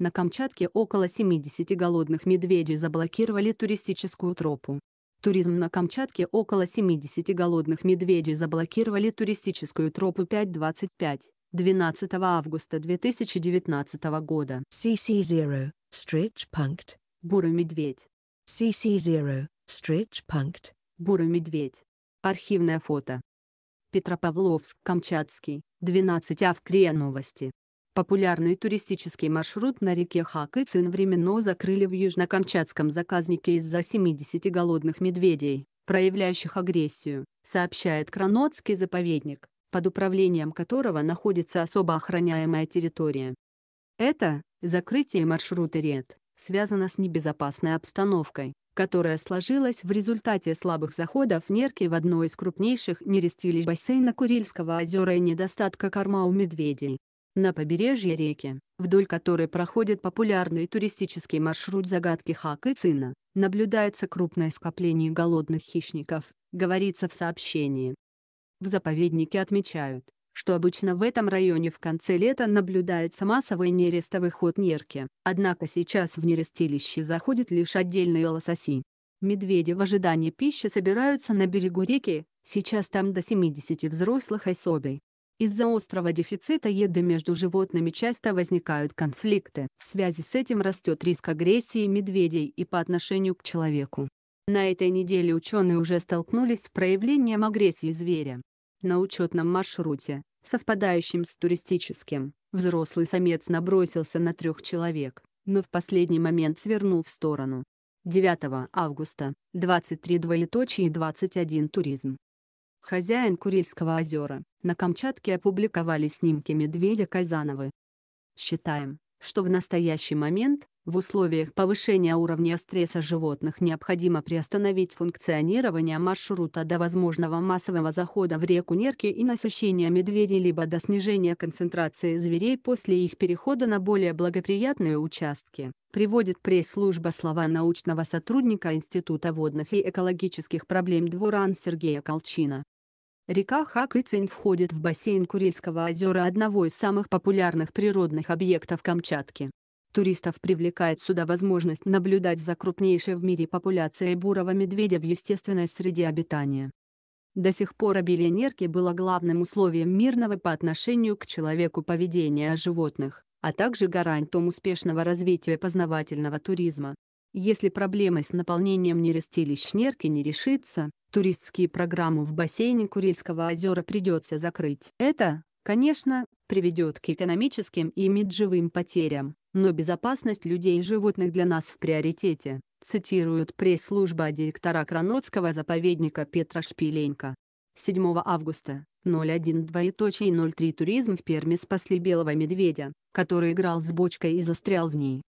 На Камчатке около 70 голодных медведей заблокировали туристическую тропу. Туризм на Камчатке около 70 голодных медведей заблокировали туристическую тропу 525, 12 августа 2019 года. CC0, stretch Strichpunkt. Бурый медведь. CC0, stretch Strichpunkt. Бурый медведь. Архивное фото. Петропавловск, Камчатский, 12 Авкрия новости. Популярный туристический маршрут на реке Хак и Цин временно закрыли в Южно-Камчатском заказнике из-за 70 голодных медведей, проявляющих агрессию, сообщает Кранотский заповедник, под управлением которого находится особо охраняемая территория. Это, закрытие маршрута ред, связано с небезопасной обстановкой, которая сложилась в результате слабых заходов нерки в одно из крупнейших нерестилищ бассейна Курильского озера и недостатка корма у медведей на побережье реки, вдоль которой проходит популярный туристический маршрут загадки Хак и Цина, наблюдается крупное скопление голодных хищников, говорится в сообщении. В заповеднике отмечают, что обычно в этом районе в конце лета наблюдается массовый нерестовый ход нерки, однако сейчас в нерестилище заходят лишь отдельные лососи. Медведи в ожидании пищи собираются на берегу реки, сейчас там до 70 взрослых особей. Из-за острого дефицита еды между животными часто возникают конфликты. В связи с этим растет риск агрессии медведей и по отношению к человеку. На этой неделе ученые уже столкнулись с проявлением агрессии зверя. На учетном маршруте, совпадающем с туристическим, взрослый самец набросился на трех человек, но в последний момент свернул в сторону. 9 августа, 23 двоеточие и 21 туризм хозяин Курильского озера. На Камчатке опубликовали снимки медведя Казановы. Считаем, что в настоящий момент, в условиях повышения уровня стресса животных необходимо приостановить функционирование маршрута до возможного массового захода в реку Нерки и насыщения медведей либо до снижения концентрации зверей после их перехода на более благоприятные участки, приводит пресс-служба слова научного сотрудника Института водных и экологических проблем Дворан Сергея Колчина. Река Хакыцин входит в бассейн Курильского озера одного из самых популярных природных объектов Камчатки. Туристов привлекает сюда возможность наблюдать за крупнейшей в мире популяцией бурого медведя в естественной среде обитания. До сих пор обилие нерки было главным условием мирного по отношению к человеку поведения животных, а также гарантом успешного развития познавательного туризма. Если проблема с наполнением нерестилищ Нерки не решится, туристские программы в бассейне Курильского озера придется закрыть. Это, конечно, приведет к экономическим и имиджевым потерям, но безопасность людей и животных для нас в приоритете, цитирует пресс-служба директора Кранотского заповедника Петра Шпиленко. 7 августа 01.03 туризм в Перми спасли белого медведя, который играл с бочкой и застрял в ней.